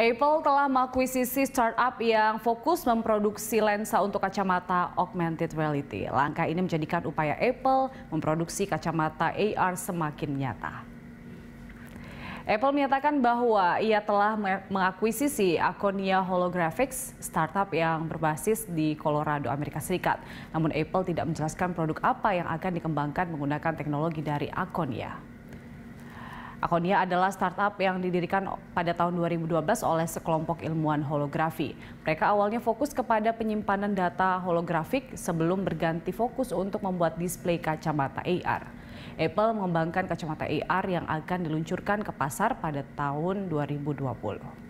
Apple telah mengakuisisi startup yang fokus memproduksi lensa untuk kacamata augmented reality. Langkah ini menjadikan upaya Apple memproduksi kacamata AR semakin nyata. Apple menyatakan bahwa ia telah mengakuisisi Aconia Holographics, startup yang berbasis di Colorado, Amerika Serikat. Namun Apple tidak menjelaskan produk apa yang akan dikembangkan menggunakan teknologi dari Aconia. Akonia adalah startup yang didirikan pada tahun 2012 oleh sekelompok ilmuwan holografi. Mereka awalnya fokus kepada penyimpanan data holografik sebelum berganti fokus untuk membuat display kacamata AR. Apple mengembangkan kacamata AR yang akan diluncurkan ke pasar pada tahun 2020.